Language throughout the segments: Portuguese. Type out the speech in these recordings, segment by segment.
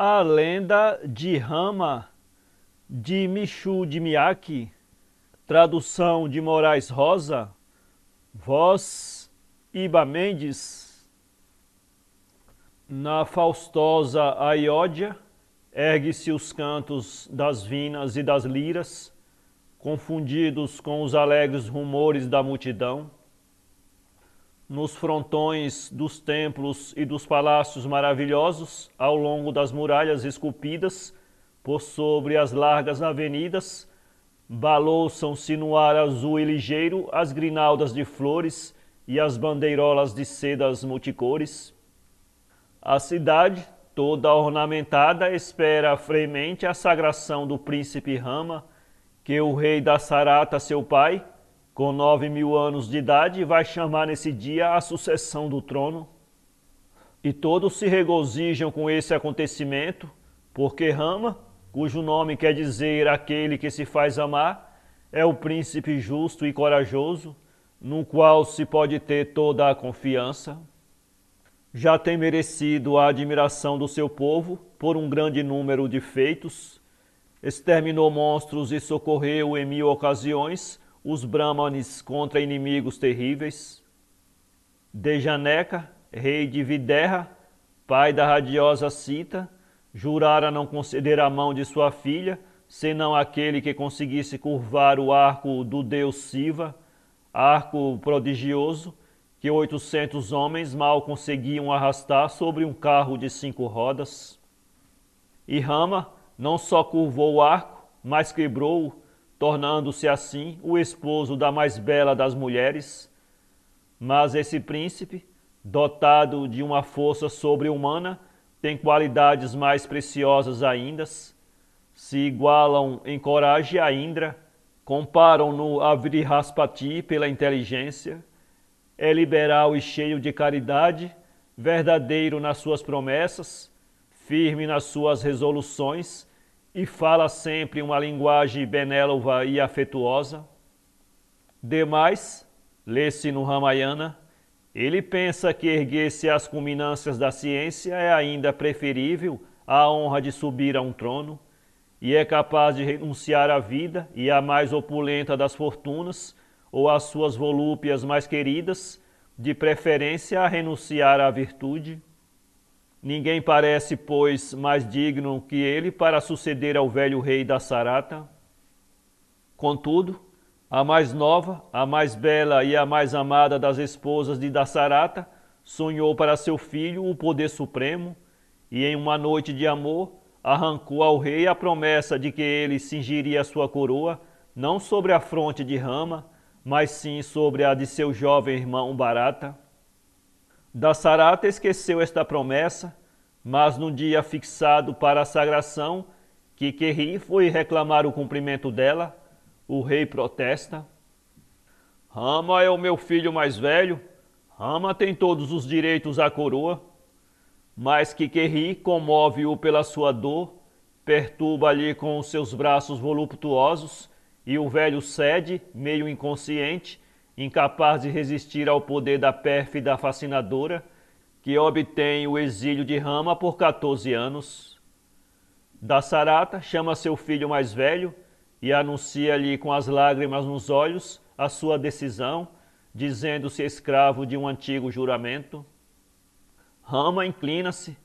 A lenda de Rama de Michu de Miyake, tradução de Moraes Rosa, voz Iba Mendes. Na faustosa Aiódia, ergue-se os cantos das vinas e das liras, confundidos com os alegres rumores da multidão nos frontões dos templos e dos palácios maravilhosos, ao longo das muralhas esculpidas, por sobre as largas avenidas, balouçam-se no ar azul e ligeiro as grinaldas de flores e as bandeirolas de sedas multicores. A cidade, toda ornamentada, espera fremente a sagração do príncipe Rama, que o rei da Sarata, seu pai, com nove mil anos de idade, vai chamar nesse dia a sucessão do trono. E todos se regozijam com esse acontecimento, porque Rama, cujo nome quer dizer aquele que se faz amar, é o príncipe justo e corajoso, no qual se pode ter toda a confiança. Já tem merecido a admiração do seu povo por um grande número de feitos, exterminou monstros e socorreu em mil ocasiões os Brahmanes contra inimigos terríveis, Dejaneca, rei de Viderra, pai da radiosa Sita, jurara não conceder a mão de sua filha, senão aquele que conseguisse curvar o arco do deus Siva, arco prodigioso, que oitocentos homens mal conseguiam arrastar sobre um carro de cinco rodas. E Rama não só curvou o arco, mas quebrou-o tornando-se assim o esposo da mais bela das mulheres. Mas esse príncipe, dotado de uma força sobre-humana, tem qualidades mais preciosas ainda. Se igualam em coragem a Indra, comparam-no a Vrihaspati pela inteligência. É liberal e cheio de caridade, verdadeiro nas suas promessas, firme nas suas resoluções e fala sempre uma linguagem benélova e afetuosa. Demais, lê-se no Ramayana, ele pensa que erguer-se às culminâncias da ciência é ainda preferível à honra de subir a um trono, e é capaz de renunciar à vida e à mais opulenta das fortunas, ou às suas volúpias mais queridas, de preferência a renunciar à virtude Ninguém parece, pois, mais digno que ele para suceder ao velho rei da Sarata. Contudo, a mais nova, a mais bela e a mais amada das esposas de Dassarata sonhou para seu filho o poder supremo e, em uma noite de amor, arrancou ao rei a promessa de que ele cingiria sua coroa não sobre a fronte de Rama, mas sim sobre a de seu jovem irmão Barata da esqueceu esta promessa, mas no dia fixado para a sagração, que foi reclamar o cumprimento dela, o rei protesta. Rama é o meu filho mais velho, Rama tem todos os direitos à coroa, mas que comove-o pela sua dor, perturba-lhe com os seus braços voluptuosos, e o velho cede, meio inconsciente, incapaz de resistir ao poder da pérfida fascinadora, que obtém o exílio de Rama por 14 anos. Dasarata chama seu filho mais velho e anuncia-lhe com as lágrimas nos olhos a sua decisão, dizendo-se escravo de um antigo juramento. Rama inclina-se.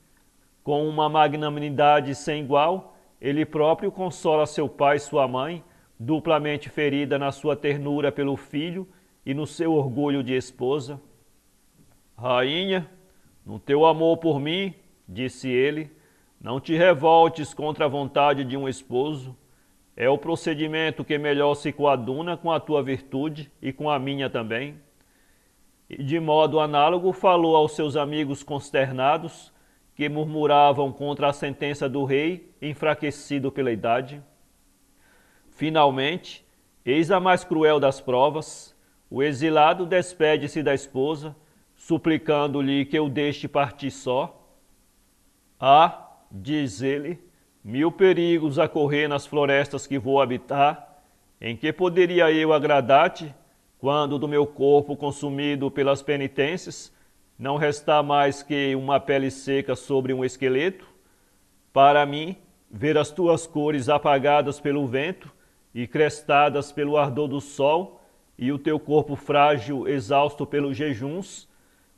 Com uma magnanimidade sem igual, ele próprio consola seu pai e sua mãe, duplamente ferida na sua ternura pelo filho e no seu orgulho de esposa? Rainha, no teu amor por mim, disse ele, não te revoltes contra a vontade de um esposo. É o procedimento que melhor se coaduna com a tua virtude e com a minha também. E de modo análogo, falou aos seus amigos consternados, que murmuravam contra a sentença do rei, enfraquecido pela idade. Finalmente, eis a mais cruel das provas, o exilado despede-se da esposa, suplicando-lhe que o deixe partir só. Há, diz ele, mil perigos a correr nas florestas que vou habitar, em que poderia eu agradar-te, quando do meu corpo consumido pelas penitências não restar mais que uma pele seca sobre um esqueleto? Para mim, ver as tuas cores apagadas pelo vento e crestadas pelo ardor do sol, e o teu corpo frágil, exausto pelos jejuns,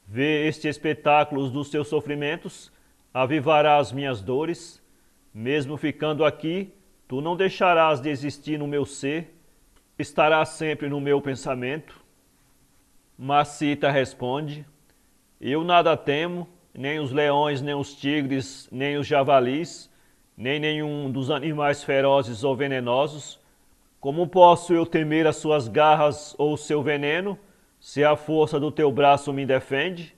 vê estes espetáculos dos teus sofrimentos, avivará as minhas dores. Mesmo ficando aqui, tu não deixarás de existir no meu ser, estarás sempre no meu pensamento. Macita responde: Eu nada temo, nem os leões, nem os tigres, nem os javalis, nem nenhum dos animais ferozes ou venenosos como posso eu temer as suas garras ou seu veneno, se a força do teu braço me defende?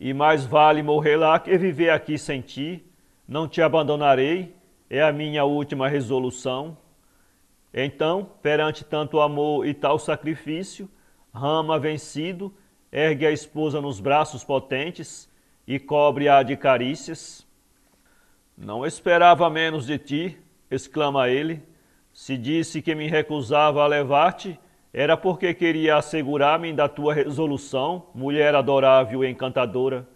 E mais vale morrer lá que viver aqui sem ti. Não te abandonarei, é a minha última resolução. Então, perante tanto amor e tal sacrifício, Rama vencido, ergue a esposa nos braços potentes e cobre-a de carícias. Não esperava menos de ti, exclama ele, se disse que me recusava a levar-te, era porque queria assegurar-me da tua resolução, mulher adorável e encantadora.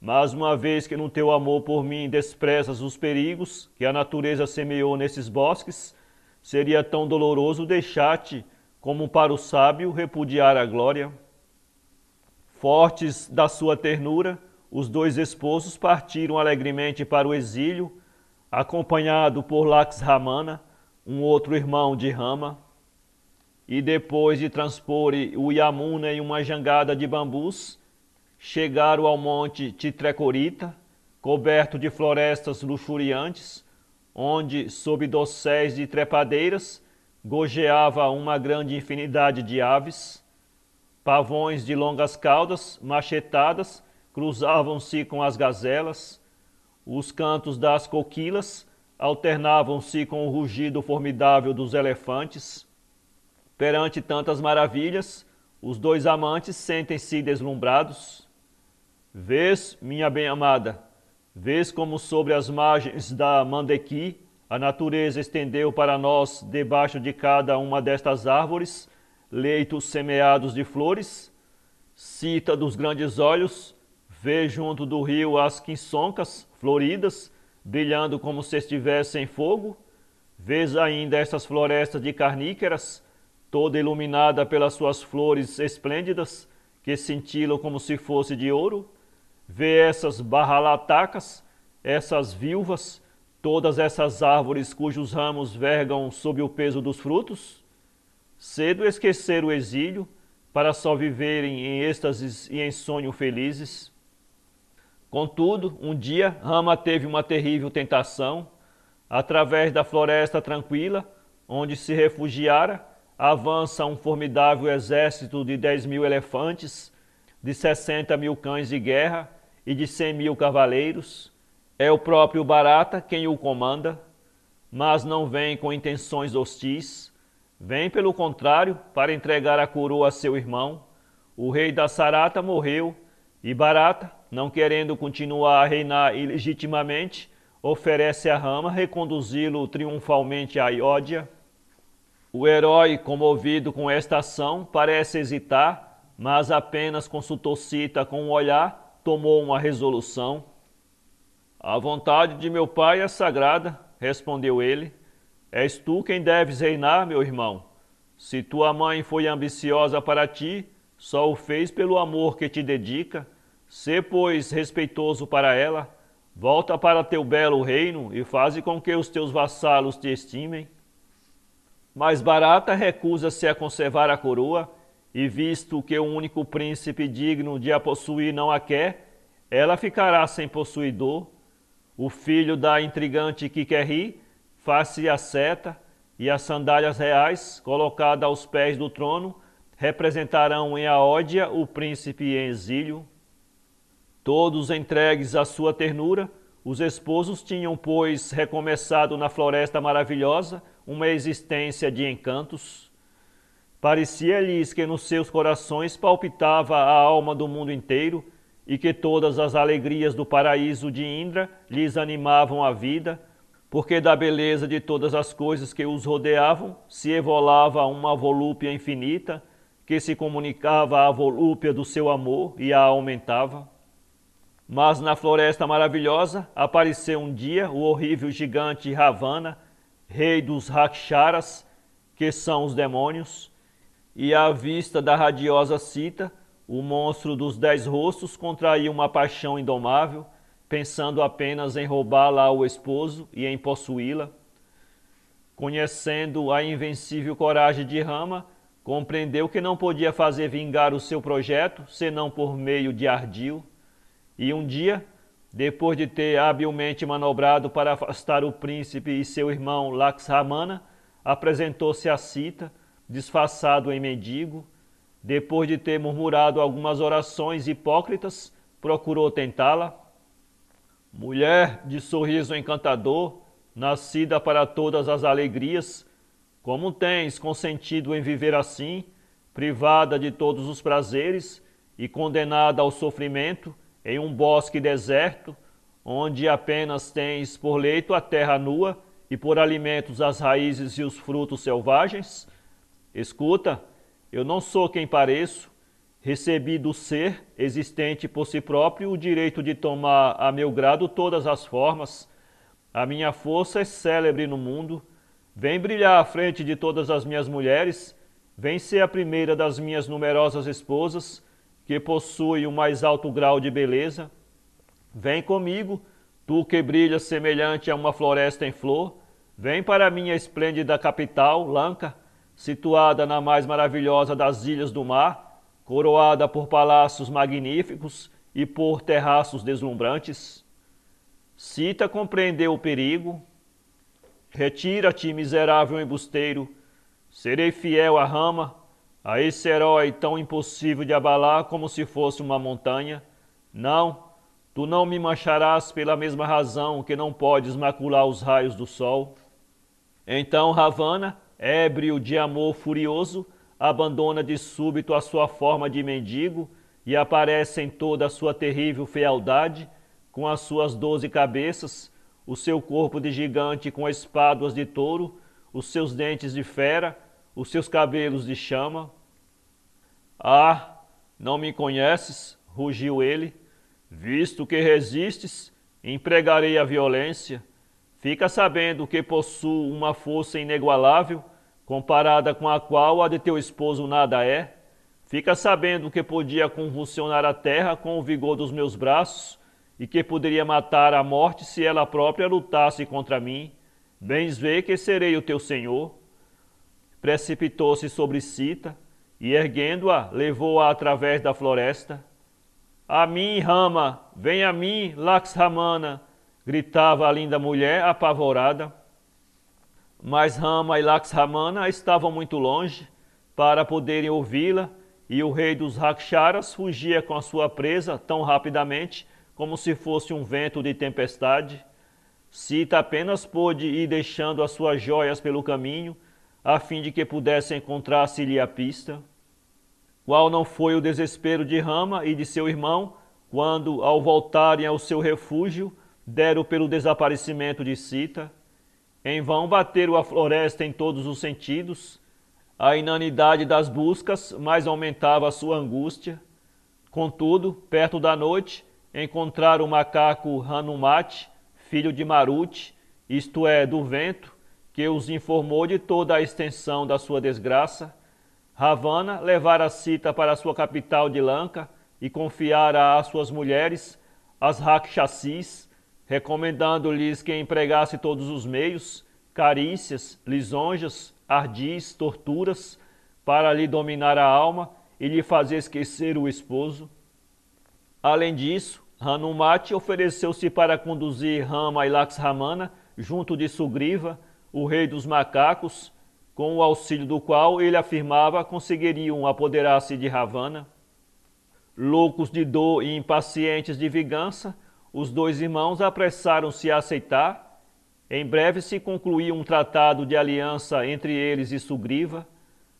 Mas uma vez que no teu amor por mim desprezas os perigos que a natureza semeou nesses bosques, seria tão doloroso deixar-te, como para o sábio repudiar a glória. Fortes da sua ternura, os dois esposos partiram alegremente para o exílio, acompanhado por Lax Ramana, um outro irmão de Rama, e depois de transpor o Yamuna em uma jangada de bambus, chegaram ao monte Titrecorita, coberto de florestas luxuriantes, onde, sob dosséis de trepadeiras, gojeava uma grande infinidade de aves. Pavões de longas caudas, machetadas, cruzavam-se com as gazelas. Os cantos das coquilas alternavam-se com o rugido formidável dos elefantes. Perante tantas maravilhas, os dois amantes sentem-se deslumbrados. Vês, minha bem-amada, vês como sobre as margens da Mandequi a natureza estendeu para nós, debaixo de cada uma destas árvores, leitos semeados de flores? Cita dos grandes olhos, vê junto do rio as quinçoncas floridas, brilhando como se estivesse em fogo. Vês ainda estas florestas de carníqueras, toda iluminada pelas suas flores esplêndidas, que cintilam como se fosse de ouro. Vê essas barralatacas, essas viúvas, todas essas árvores cujos ramos vergam sob o peso dos frutos? Cedo esquecer o exílio, para só viverem em êxtases e em sonho felizes? Contudo, um dia Rama teve uma terrível tentação. Através da floresta tranquila, onde se refugiara, avança um formidável exército de 10 mil elefantes, de 60 mil cães de guerra e de 100 mil cavaleiros. É o próprio Barata quem o comanda, mas não vem com intenções hostis. Vem, pelo contrário, para entregar a coroa a seu irmão. O rei da Sarata morreu e Barata, não querendo continuar a reinar ilegitimamente, oferece a Rama reconduzi-lo triunfalmente a Iódia. O herói, comovido com esta ação, parece hesitar, mas apenas consultou Sita com um olhar, tomou uma resolução. A vontade de meu pai é sagrada, respondeu ele. És tu quem deves reinar, meu irmão. Se tua mãe foi ambiciosa para ti, só o fez pelo amor que te dedica. Sê, pois, respeitoso para ela, volta para teu belo reino e faze com que os teus vassalos te estimem. Mas Barata recusa-se a conservar a coroa, e visto que o único príncipe digno de a possuir não a quer, ela ficará sem possuidor. O filho da intrigante Kikeri faz-se a seta e as sandálias reais, colocada aos pés do trono, representarão em Aódia o príncipe em exílio. Todos entregues à sua ternura, os esposos tinham, pois, recomeçado na Floresta Maravilhosa uma existência de encantos. Parecia-lhes que nos seus corações palpitava a alma do mundo inteiro e que todas as alegrias do paraíso de Indra lhes animavam a vida, porque da beleza de todas as coisas que os rodeavam se evolava uma volúpia infinita que se comunicava à volúpia do seu amor e a aumentava. Mas na floresta maravilhosa apareceu um dia o horrível gigante Ravana, rei dos Raksharas, que são os demônios, e à vista da radiosa Sita, o monstro dos dez rostos contraiu uma paixão indomável, pensando apenas em roubá-la ao esposo e em possuí-la. Conhecendo a invencível coragem de Rama, compreendeu que não podia fazer vingar o seu projeto senão por meio de ardil e um dia, depois de ter habilmente manobrado para afastar o príncipe e seu irmão Laxamana, apresentou-se a Sita, disfarçado em mendigo. Depois de ter murmurado algumas orações hipócritas, procurou tentá-la. Mulher de sorriso encantador, nascida para todas as alegrias, como tens consentido em viver assim, privada de todos os prazeres e condenada ao sofrimento, em um bosque deserto, onde apenas tens por leito a terra nua e por alimentos as raízes e os frutos selvagens? Escuta, eu não sou quem pareço, recebi do ser existente por si próprio o direito de tomar a meu grado todas as formas. A minha força é célebre no mundo. Vem brilhar à frente de todas as minhas mulheres, vem ser a primeira das minhas numerosas esposas que possui o um mais alto grau de beleza, vem comigo, tu que brilhas semelhante a uma floresta em flor, vem para minha esplêndida capital, Lanka, situada na mais maravilhosa das ilhas do mar, coroada por palácios magníficos e por terraços deslumbrantes. Cita compreendeu o perigo. Retira-te, miserável embusteiro, serei fiel à rama a esse herói tão impossível de abalar como se fosse uma montanha? Não, tu não me mancharás pela mesma razão que não podes macular os raios do sol. Então Ravana, ébrio de amor furioso, abandona de súbito a sua forma de mendigo e aparece em toda a sua terrível fealdade, com as suas doze cabeças, o seu corpo de gigante com espáduas de touro, os seus dentes de fera, os seus cabelos de chama. Ah, não me conheces, rugiu ele, visto que resistes, empregarei a violência. Fica sabendo que possuo uma força inigualável, comparada com a qual a de teu esposo nada é. Fica sabendo que podia convulsionar a terra com o vigor dos meus braços, e que poderia matar a morte se ela própria lutasse contra mim. Bens vê que serei o teu senhor precipitou-se sobre Sita e, erguendo-a, levou-a através da floresta. A mim, Rama, vem a mim, Lakshmana! gritava a linda mulher apavorada. Mas Rama e Lakshmana estavam muito longe para poderem ouvi-la e o rei dos Raksharas fugia com a sua presa tão rapidamente como se fosse um vento de tempestade. Sita apenas pôde ir deixando as suas joias pelo caminho a fim de que pudessem encontrar-se-lhe a pista. Qual não foi o desespero de Rama e de seu irmão, quando, ao voltarem ao seu refúgio, deram pelo desaparecimento de Sita? Em vão bateram a floresta em todos os sentidos. A inanidade das buscas mais aumentava a sua angústia. Contudo, perto da noite, encontraram o macaco Hanumati, filho de Maruti, isto é, do vento, que os informou de toda a extensão da sua desgraça, Ravana levara Sita para sua capital de Lanka e confiara às suas mulheres, as Rakshasis, recomendando-lhes que empregasse todos os meios, carícias, lisonjas, ardis, torturas, para lhe dominar a alma e lhe fazer esquecer o esposo. Além disso, Hanumati ofereceu-se para conduzir Rama e Lakshmana junto de Sugriva, o rei dos macacos, com o auxílio do qual ele afirmava conseguiriam apoderar-se de Ravana. Loucos de dor e impacientes de vingança, os dois irmãos apressaram-se a aceitar. Em breve se concluiu um tratado de aliança entre eles e Sugriva.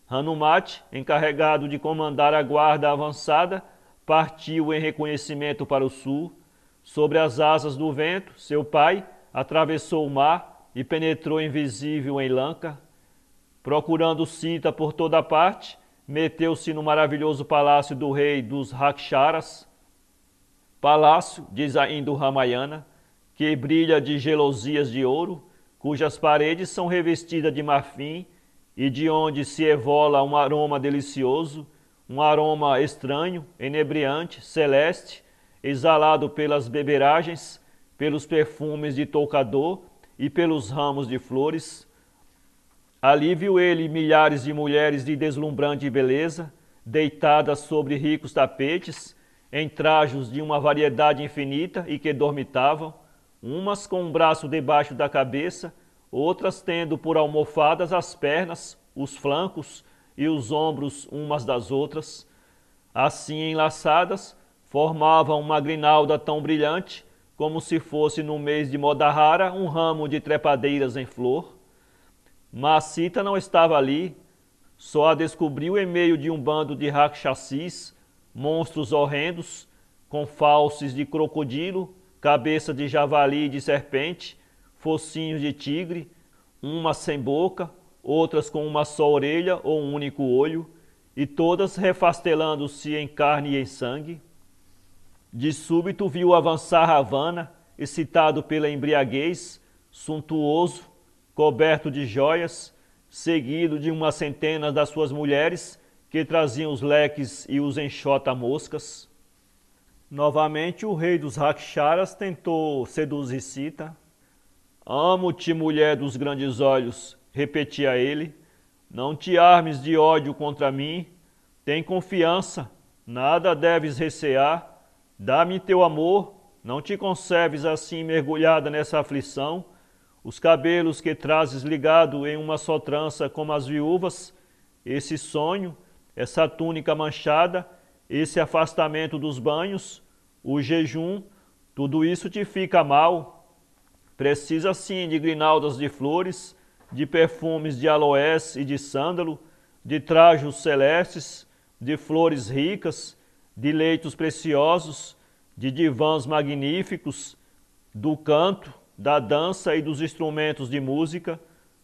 Hanumati, encarregado de comandar a guarda avançada, partiu em reconhecimento para o sul. Sobre as asas do vento, seu pai atravessou o mar e penetrou invisível em Lanka. Procurando Sita por toda parte, meteu-se no maravilhoso palácio do rei dos Raksharas. Palácio, diz ainda o Ramayana, que brilha de gelosias de ouro, cujas paredes são revestidas de marfim e de onde se evola um aroma delicioso, um aroma estranho, enebriante, celeste, exalado pelas beberagens, pelos perfumes de toucador e pelos ramos de flores. Ali viu ele milhares de mulheres de deslumbrante beleza, deitadas sobre ricos tapetes, em trajos de uma variedade infinita e que dormitavam, umas com um braço debaixo da cabeça, outras tendo por almofadas as pernas, os flancos e os ombros umas das outras. Assim enlaçadas, formavam uma grinalda tão brilhante como se fosse no mês de moda rara, um ramo de trepadeiras em flor. Mas Sita não estava ali, só a descobriu em meio de um bando de rakshasis, monstros horrendos, com falses de crocodilo, cabeça de javali e de serpente, focinhos de tigre, umas sem boca, outras com uma só orelha ou um único olho, e todas refastelando-se em carne e em sangue. De súbito viu avançar Ravana, excitado pela embriaguez, suntuoso, coberto de joias, seguido de uma centena das suas mulheres, que traziam os leques e os enxota-moscas. Novamente o rei dos Raksharas tentou seduzir Sita. Amo-te, mulher dos grandes olhos, repetia ele. Não te armes de ódio contra mim. Tem confiança, nada deves recear. Dá-me teu amor, não te conserves assim mergulhada nessa aflição. Os cabelos que trazes ligado em uma só trança, como as viúvas, esse sonho, essa túnica manchada, esse afastamento dos banhos, o jejum, tudo isso te fica mal. Precisa sim de grinaldas de flores, de perfumes de aloés e de sândalo, de trajos celestes, de flores ricas, de leitos preciosos, de divãs magníficos, do canto, da dança e dos instrumentos de música,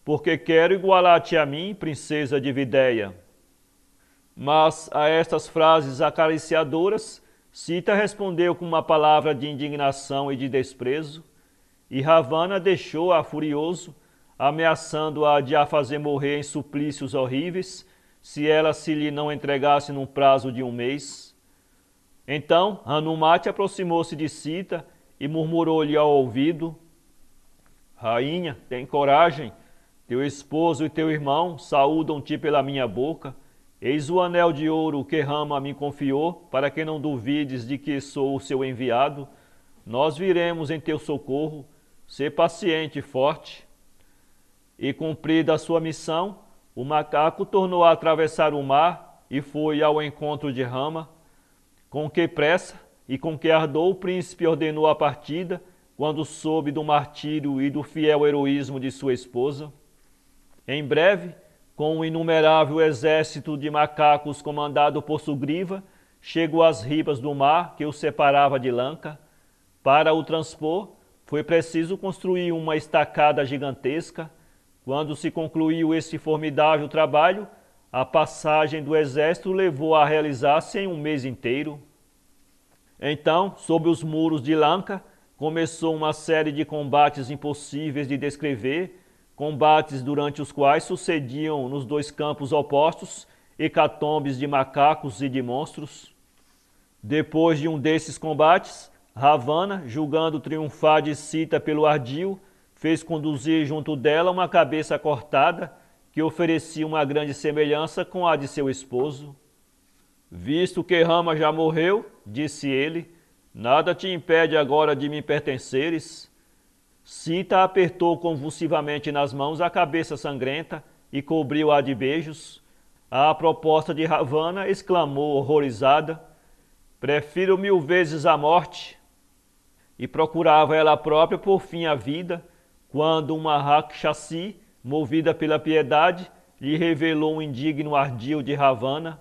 porque quero igualar-te a mim, princesa de Videia. Mas a estas frases acariciadoras, Sita respondeu com uma palavra de indignação e de desprezo, e Ravana deixou-a furioso, ameaçando-a de a fazer morrer em suplícios horríveis, se ela se lhe não entregasse num prazo de um mês. Então Hanumate aproximou-se de Sita e murmurou-lhe ao ouvido: Rainha, tem coragem. Teu esposo e teu irmão saúdam-te pela minha boca. Eis o anel de ouro que Rama me confiou, para que não duvides de que sou o seu enviado. Nós viremos em teu socorro. Sê paciente e forte. E cumprida a sua missão, o macaco tornou a atravessar o mar e foi ao encontro de Rama. Com que pressa e com que ardor o príncipe ordenou a partida, quando soube do martírio e do fiel heroísmo de sua esposa? Em breve, com um inumerável exército de macacos comandado por Sugriva, chegou às ribas do mar que o separava de Lanka. Para o transpor, foi preciso construir uma estacada gigantesca. Quando se concluiu esse formidável trabalho, a passagem do exército levou a realizar-se em um mês inteiro. Então, sob os muros de Lanka, começou uma série de combates impossíveis de descrever, combates durante os quais sucediam nos dois campos opostos hecatombes de macacos e de monstros. Depois de um desses combates, Ravana, julgando triunfar de Sita pelo ardil, fez conduzir junto dela uma cabeça cortada que oferecia uma grande semelhança com a de seu esposo. Visto que Rama já morreu, disse ele, nada te impede agora de me pertenceres. Sita apertou convulsivamente nas mãos a cabeça sangrenta e cobriu-a de beijos. À proposta de Ravana, exclamou horrorizada: Prefiro mil vezes a morte. E procurava ela própria por fim a vida, quando uma Rakshasi movida pela piedade, lhe revelou um indigno ardil de Ravana.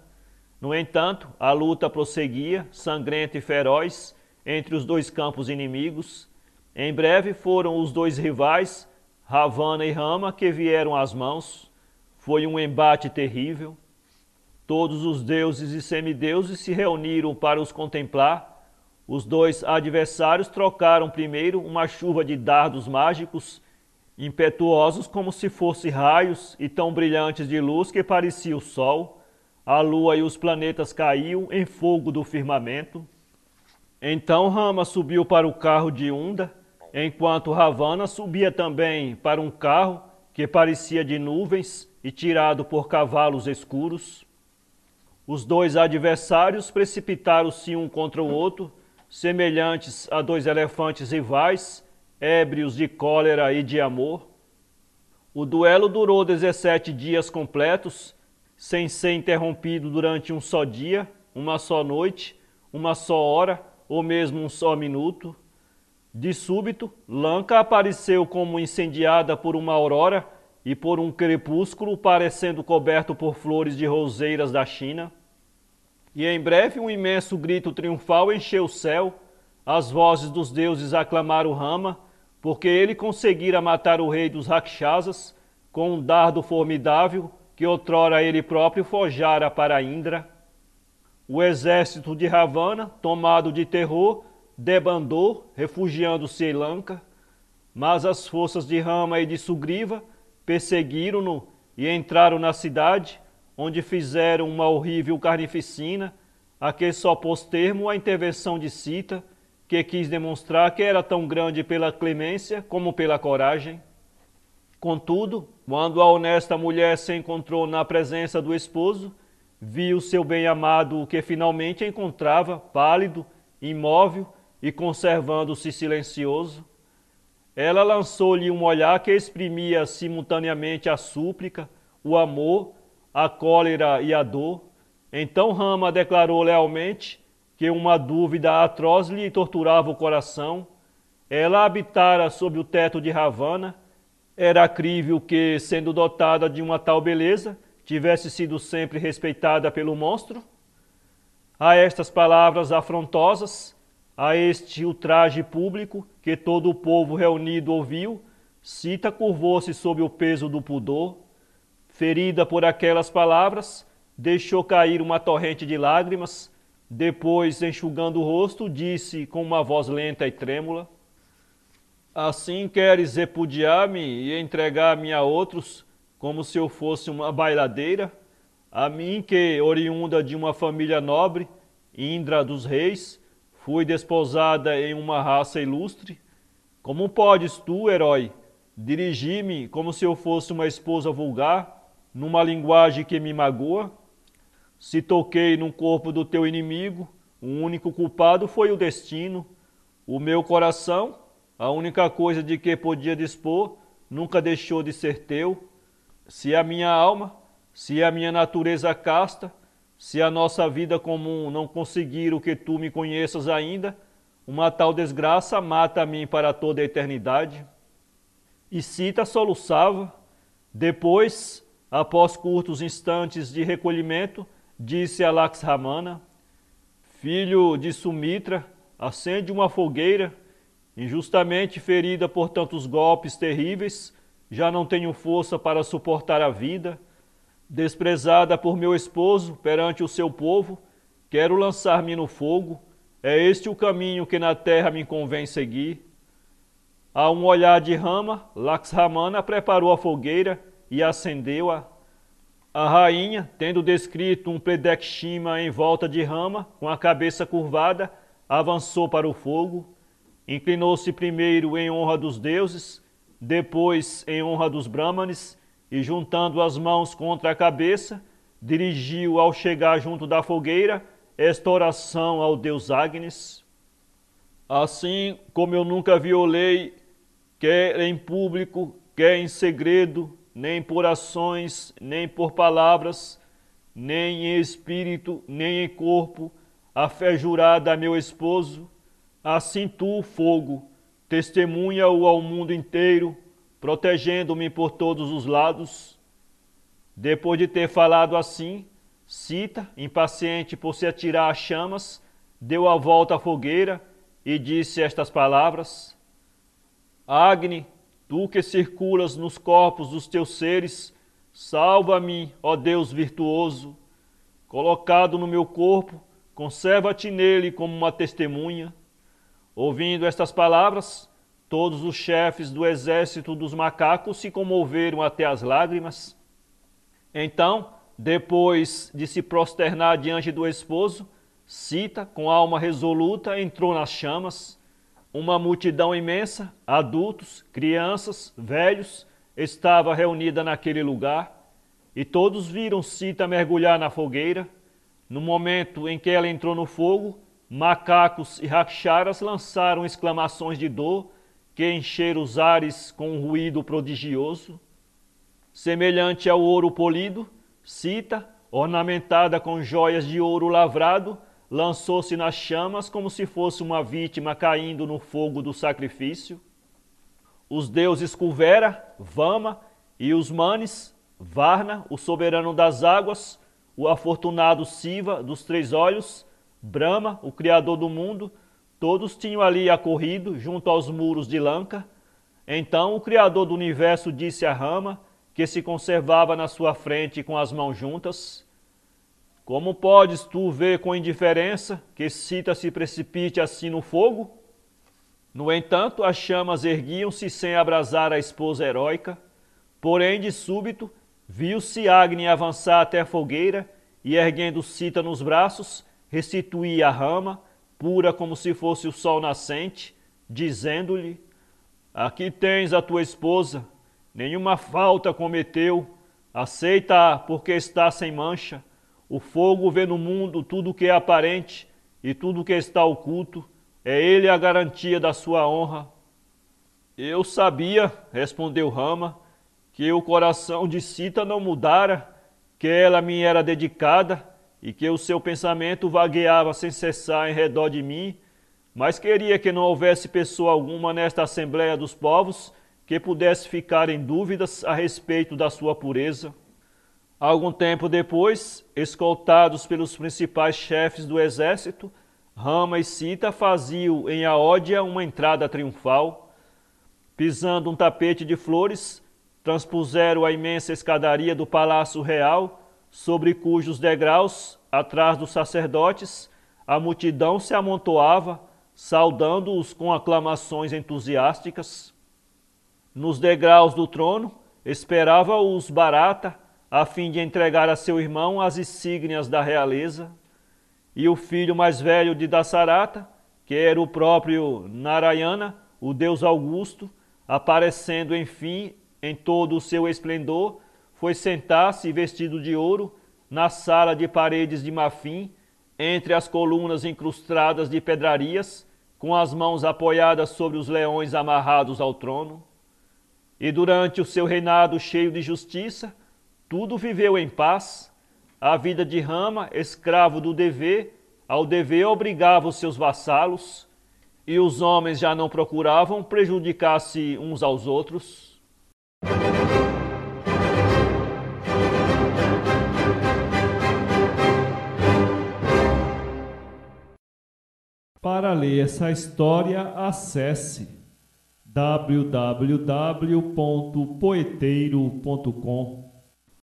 No entanto, a luta prosseguia, sangrenta e feroz, entre os dois campos inimigos. Em breve foram os dois rivais, Ravana e Rama, que vieram às mãos. Foi um embate terrível. Todos os deuses e semideuses se reuniram para os contemplar. Os dois adversários trocaram primeiro uma chuva de dardos mágicos impetuosos como se fossem raios e tão brilhantes de luz que parecia o sol. A lua e os planetas caíam em fogo do firmamento. Então Rama subiu para o carro de Unda, enquanto Ravana subia também para um carro que parecia de nuvens e tirado por cavalos escuros. Os dois adversários precipitaram-se um contra o outro, semelhantes a dois elefantes rivais ébrios de cólera e de amor. O duelo durou 17 dias completos, sem ser interrompido durante um só dia, uma só noite, uma só hora ou mesmo um só minuto. De súbito, Lanka apareceu como incendiada por uma aurora e por um crepúsculo parecendo coberto por flores de roseiras da China. E em breve um imenso grito triunfal encheu o céu, as vozes dos deuses aclamaram Rama porque ele conseguira matar o rei dos Rakshasas com um dardo formidável que outrora ele próprio forjara para Indra. O exército de Ravana, tomado de terror, debandou, refugiando-se em Lanka, mas as forças de Rama e de Sugriva perseguiram-no e entraram na cidade, onde fizeram uma horrível carnificina, a que só pôs termo a intervenção de Sita, que quis demonstrar que era tão grande pela clemência como pela coragem. Contudo, quando a honesta mulher se encontrou na presença do esposo, viu seu bem-amado que finalmente encontrava, pálido, imóvel e conservando-se silencioso. Ela lançou-lhe um olhar que exprimia simultaneamente a súplica, o amor, a cólera e a dor. Então Rama declarou lealmente que uma dúvida atroz lhe torturava o coração, ela habitara sob o teto de Ravana, era crível que, sendo dotada de uma tal beleza, tivesse sido sempre respeitada pelo monstro? A estas palavras afrontosas, a este ultraje público que todo o povo reunido ouviu, Sita curvou-se sob o peso do pudor. Ferida por aquelas palavras, deixou cair uma torrente de lágrimas depois, enxugando o rosto, disse com uma voz lenta e trêmula: Assim queres repudiar-me e entregar-me a outros, como se eu fosse uma bailadeira? A mim, que, oriunda de uma família nobre, Indra dos reis, fui desposada em uma raça ilustre? Como podes tu, herói, dirigir-me como se eu fosse uma esposa vulgar, numa linguagem que me magoa? Se toquei no corpo do teu inimigo, o único culpado foi o destino. O meu coração, a única coisa de que podia dispor, nunca deixou de ser teu. Se a minha alma, se a minha natureza casta, se a nossa vida comum não conseguir o que tu me conheças ainda, uma tal desgraça mata a mim para toda a eternidade. E Cita soluçava. Depois, após curtos instantes de recolhimento, disse a Lakshmana, filho de Sumitra, acende uma fogueira, injustamente ferida por tantos golpes terríveis, já não tenho força para suportar a vida. Desprezada por meu esposo perante o seu povo, quero lançar-me no fogo. É este o caminho que na terra me convém seguir. A um olhar de Rama, Lakshmana preparou a fogueira e acendeu-a. A rainha, tendo descrito um Pledekshima em volta de rama, com a cabeça curvada, avançou para o fogo, inclinou-se primeiro em honra dos deuses, depois em honra dos Brahmanes, e juntando as mãos contra a cabeça, dirigiu ao chegar junto da fogueira esta oração ao deus Agnes. Assim como eu nunca violei, quer em público, quer em segredo, nem por ações, nem por palavras, nem em espírito, nem em corpo, a fé jurada a meu esposo, assim tu, fogo, testemunha-o ao mundo inteiro, protegendo-me por todos os lados. Depois de ter falado assim, Cita, impaciente por se atirar às chamas, deu a volta à fogueira e disse estas palavras: Agni, Tu que circulas nos corpos dos teus seres, salva-me, ó Deus virtuoso. Colocado no meu corpo, conserva-te nele como uma testemunha. Ouvindo estas palavras, todos os chefes do exército dos macacos se comoveram até as lágrimas. Então, depois de se prosternar diante do esposo, Cita, com alma resoluta, entrou nas chamas uma multidão imensa, adultos, crianças, velhos, estava reunida naquele lugar e todos viram Sita mergulhar na fogueira. No momento em que ela entrou no fogo, macacos e raksharas lançaram exclamações de dor que encheram os ares com um ruído prodigioso. Semelhante ao ouro polido, Sita, ornamentada com joias de ouro lavrado, lançou-se nas chamas como se fosse uma vítima caindo no fogo do sacrifício. Os deuses Kuvera, Vama e os Manes, Varna, o soberano das águas, o afortunado Siva dos três olhos, Brahma, o criador do mundo, todos tinham ali acorrido junto aos muros de Lanka. Então o criador do universo disse a Rama, que se conservava na sua frente com as mãos juntas: como podes tu ver com indiferença que Cita se precipite assim no fogo? No entanto, as chamas erguiam-se sem abrasar a esposa heróica, porém, de súbito, viu-se Agni avançar até a fogueira e, erguendo Cita nos braços, restituía a rama, pura como se fosse o sol nascente, dizendo-lhe: Aqui tens a tua esposa, nenhuma falta cometeu, aceita-a porque está sem mancha o fogo vê no mundo tudo o que é aparente e tudo o que está oculto. É ele a garantia da sua honra. Eu sabia, respondeu Rama, que o coração de Sita não mudara, que ela me era dedicada e que o seu pensamento vagueava sem cessar em redor de mim, mas queria que não houvesse pessoa alguma nesta Assembleia dos Povos que pudesse ficar em dúvidas a respeito da sua pureza. Algum tempo depois, escoltados pelos principais chefes do exército, Rama e Sita faziam em Aódia uma entrada triunfal. Pisando um tapete de flores, transpuseram a imensa escadaria do Palácio Real, sobre cujos degraus, atrás dos sacerdotes, a multidão se amontoava, saudando-os com aclamações entusiásticas. Nos degraus do trono, esperava-os Barata, a fim de entregar a seu irmão as insígnias da realeza, e o filho mais velho de Dasarata, que era o próprio Narayana, o deus Augusto, aparecendo enfim em todo o seu esplendor, foi sentar-se vestido de ouro na sala de paredes de marfim, entre as colunas incrustadas de pedrarias, com as mãos apoiadas sobre os leões amarrados ao trono. E durante o seu reinado cheio de justiça, tudo viveu em paz. A vida de Rama, escravo do dever, ao dever obrigava os seus vassalos, e os homens já não procuravam prejudicar-se uns aos outros. Para ler essa história, acesse www.poeteiro.com